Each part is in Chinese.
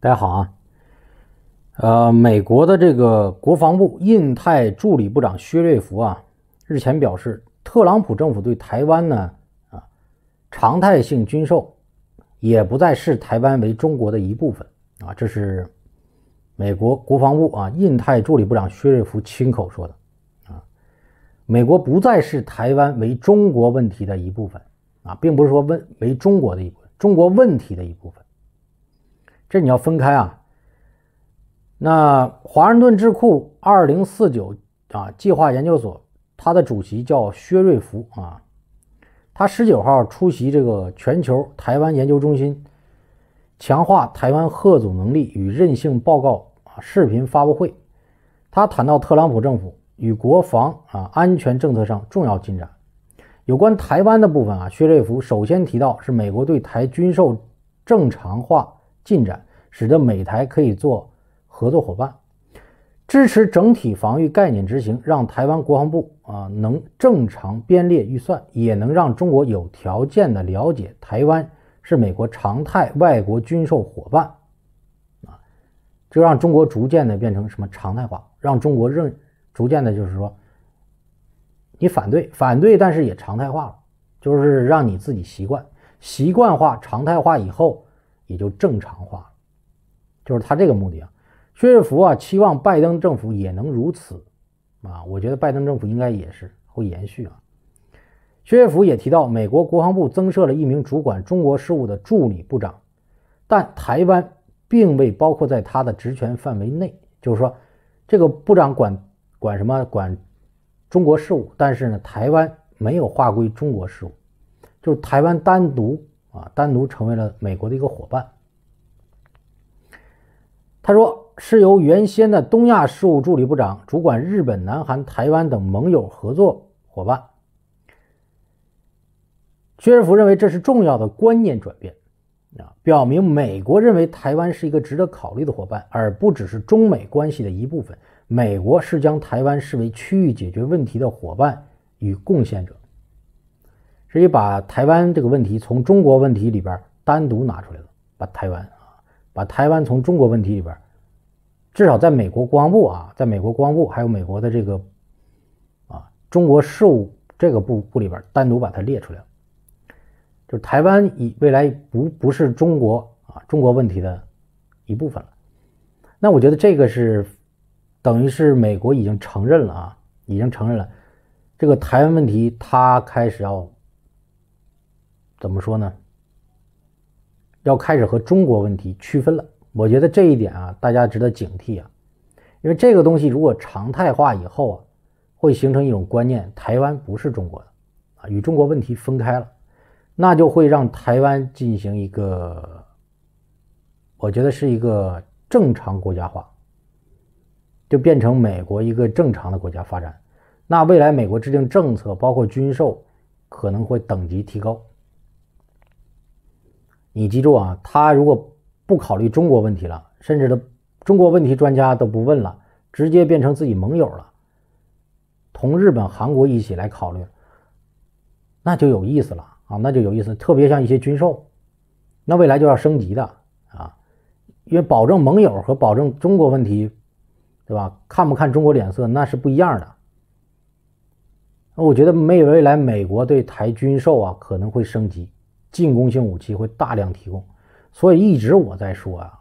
大家好啊，呃，美国的这个国防部印太助理部长薛瑞福啊，日前表示，特朗普政府对台湾呢啊，常态性军售，也不再视台湾为中国的一部分啊。这是美国国防部啊印太助理部长薛瑞福亲口说的啊。美国不再视台湾为中国问题的一部分啊，并不是说问为中国的一中国问题的一部分。这你要分开啊。那华盛顿智库二零四九啊计划研究所，它的主席叫薛瑞福啊。他十九号出席这个全球台湾研究中心强化台湾核总能力与韧性报告啊视频发布会。他谈到特朗普政府与国防啊安全政策上重要进展，有关台湾的部分啊，薛瑞福首先提到是美国对台军售正常化。进展使得美台可以做合作伙伴，支持整体防御概念执行，让台湾国防部啊能正常编列预算，也能让中国有条件的了解台湾是美国常态外国军售伙伴，啊，就让中国逐渐的变成什么常态化，让中国认逐渐的，就是说你反对反对，但是也常态化了，就是让你自己习惯习惯化常态化以后。也就正常化了，就是他这个目的啊。薛岳福啊，期望拜登政府也能如此啊。我觉得拜登政府应该也是会延续啊。薛岳福也提到，美国国防部增设了一名主管中国事务的助理部长，但台湾并未包括在他的职权范围内。就是说，这个部长管管什么？管中国事务，但是呢，台湾没有划归中国事务，就是台湾单独。啊，单独成为了美国的一个伙伴。他说，是由原先的东亚事务助理部长主管日本、南韩、台湾等盟友合作伙伴。薛仁福认为这是重要的观念转变，啊，表明美国认为台湾是一个值得考虑的伙伴，而不只是中美关系的一部分。美国是将台湾视为区域解决问题的伙伴与贡献者。至于把台湾这个问题从中国问题里边单独拿出来了，把台湾啊，把台湾从中国问题里边，至少在美国国防部啊，在美国国防部还有美国的这个啊中国事务这个部部里边单独把它列出来了，就台湾以未来不不是中国啊中国问题的一部分了。那我觉得这个是等于是美国已经承认了啊，已经承认了这个台湾问题，他开始要。怎么说呢？要开始和中国问题区分了。我觉得这一点啊，大家值得警惕啊，因为这个东西如果常态化以后啊，会形成一种观念：台湾不是中国的，啊，与中国问题分开了，那就会让台湾进行一个，我觉得是一个正常国家化，就变成美国一个正常的国家发展。那未来美国制定政策，包括军售，可能会等级提高。你记住啊，他如果不考虑中国问题了，甚至都中国问题专家都不问了，直接变成自己盟友了，同日本、韩国一起来考虑，那就有意思了啊，那就有意思。特别像一些军售，那未来就要升级的啊，因为保证盟友和保证中国问题，对吧？看不看中国脸色那是不一样的。那我觉得，有未来美国对台军售啊，可能会升级。进攻性武器会大量提供，所以一直我在说啊，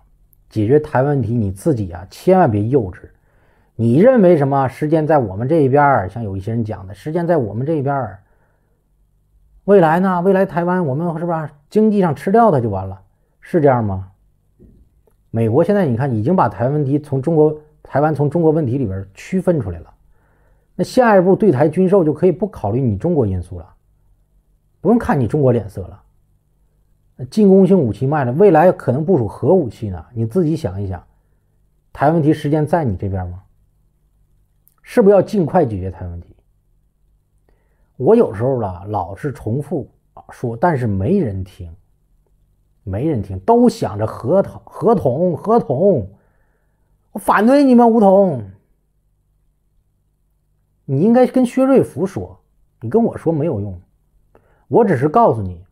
解决台湾问题你自己啊千万别幼稚。你认为什么时间在我们这一边？像有一些人讲的时间在我们这一边。未来呢？未来台湾我们是不是经济上吃掉它就完了？是这样吗？美国现在你看已经把台湾问题从中国台湾从中国问题里边区分出来了，那下一步对台军售就可以不考虑你中国因素了，不用看你中国脸色了。进攻性武器卖了，未来可能部署核武器呢？你自己想一想，台问题时间在你这边吗？是不是要尽快解决台问题？我有时候啊，老是重复说，但是没人听，没人听，都想着核同、合同、合同，我反对你们吴彤，你应该跟薛瑞福说，你跟我说没有用，我只是告诉你。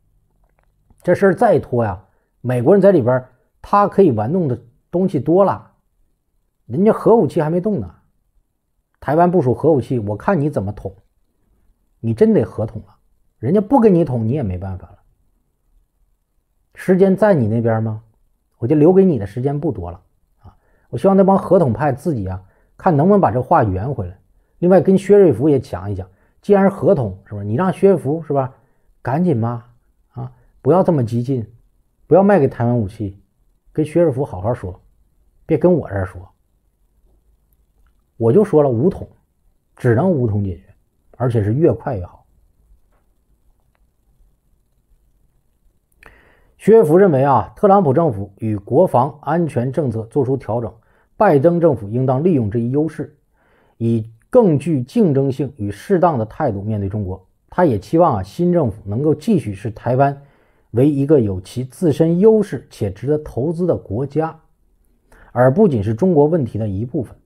这事儿再拖呀，美国人在里边，他可以玩弄的东西多了，人家核武器还没动呢，台湾部署核武器，我看你怎么捅，你真得核捅了，人家不跟你捅，你也没办法了。时间在你那边吗？我就留给你的时间不多了啊！我希望那帮合统派自己啊，看能不能把这话圆回来。另外跟薛瑞福也讲一讲，既然是合同，是不是你让薛瑞福是吧？赶紧吧。不要这么激进，不要卖给台湾武器，跟薛尔福好好说，别跟我这儿说。我就说了，武统，只能武统解决，而且是越快越好。薛尔福认为啊，特朗普政府与国防安全政策做出调整，拜登政府应当利用这一优势，以更具竞争性与适当的态度面对中国。他也期望啊，新政府能够继续是台湾。为一个有其自身优势且值得投资的国家，而不仅是中国问题的一部分。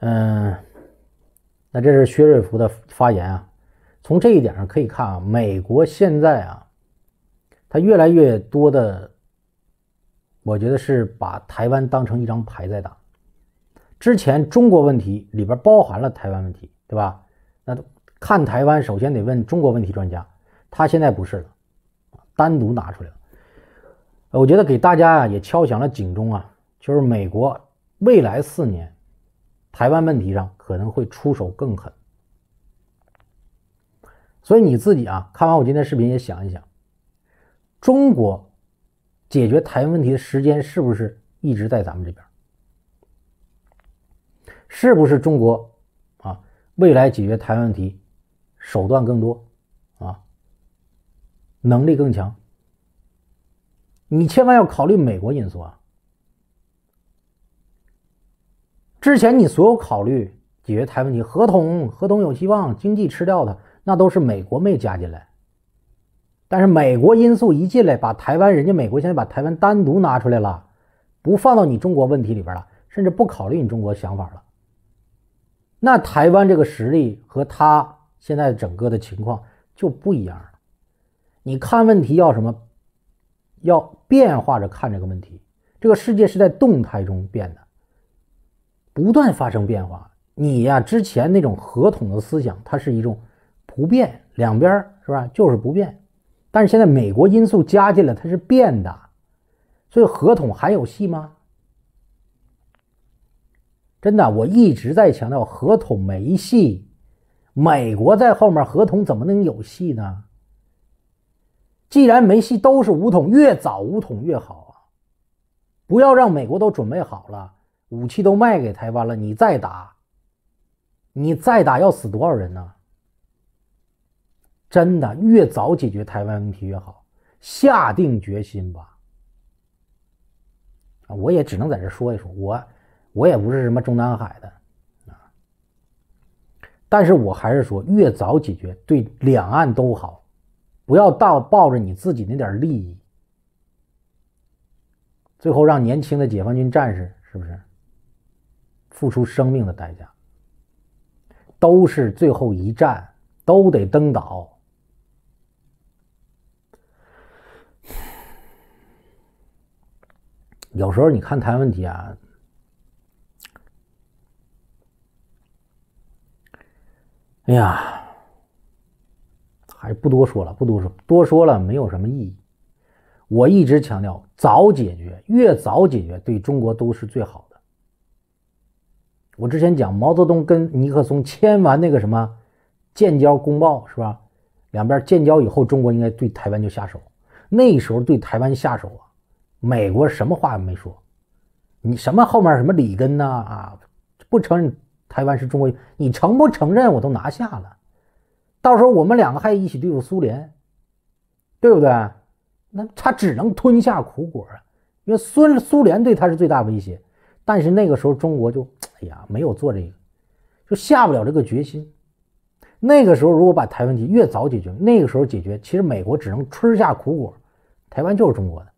嗯，那这是薛瑞福的发言啊。从这一点上可以看啊，美国现在啊，他越来越多的，我觉得是把台湾当成一张牌在打。之前中国问题里边包含了台湾问题，对吧？那都。看台湾，首先得问中国问题专家。他现在不是了，单独拿出来了。我觉得给大家啊也敲响了警钟啊，就是美国未来四年台湾问题上可能会出手更狠。所以你自己啊看完我今天视频也想一想，中国解决台湾问题的时间是不是一直在咱们这边？是不是中国啊未来解决台湾问题？手段更多，啊，能力更强。你千万要考虑美国因素啊！之前你所有考虑解决台湾问题，合同合同有希望，经济吃掉它，那都是美国没加进来。但是美国因素一进来，把台湾人家美国现在把台湾单独拿出来了，不放到你中国问题里边了，甚至不考虑你中国想法了。那台湾这个实力和他。现在整个的情况就不一样了。你看问题要什么？要变化着看这个问题。这个世界是在动态中变的，不断发生变化。你呀，之前那种合同的思想，它是一种不变，两边是吧？就是不变。但是现在美国因素加进来，它是变的。所以合同还有戏吗？真的，我一直在强调合同没戏。美国在后面，合同怎么能有戏呢？既然没戏，都是武统，越早武统越好啊！不要让美国都准备好了，武器都卖给台湾了，你再打，你再打要死多少人呢？真的，越早解决台湾问题越好，下定决心吧！我也只能在这说一说，我，我也不是什么中南海的。但是我还是说，越早解决对两岸都好，不要到抱着你自己那点利益，最后让年轻的解放军战士是不是付出生命的代价？都是最后一战，都得登岛。有时候你看台湾问题啊。哎呀，还不多说了，不多说，多说了没有什么意义。我一直强调，早解决，越早解决，对中国都是最好的。我之前讲，毛泽东跟尼克松签完那个什么建交公报是吧？两边建交以后，中国应该对台湾就下手。那时候对台湾下手啊，美国什么话也没说。你什么后面什么里根呐啊，不承认。台湾是中国，你承不承认？我都拿下了，到时候我们两个还一起对付苏联，对不对？那他只能吞下苦果啊，因为苏苏联对他是最大威胁。但是那个时候中国就哎呀，没有做这个，就下不了这个决心。那个时候如果把台湾问题越早解决，那个时候解决，其实美国只能吃下苦果。台湾就是中国的，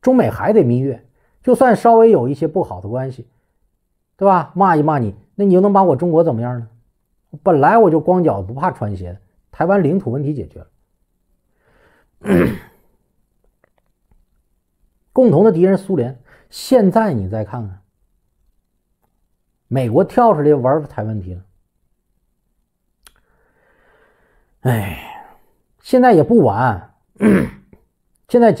中美还得蜜月，就算稍微有一些不好的关系。对吧？骂一骂你，那你又能把我中国怎么样呢？本来我就光脚不怕穿鞋。台湾领土问题解决，了。共同的敌人苏联。现在你再看看，美国跳出来玩台问题了。哎，现在也不晚，现在。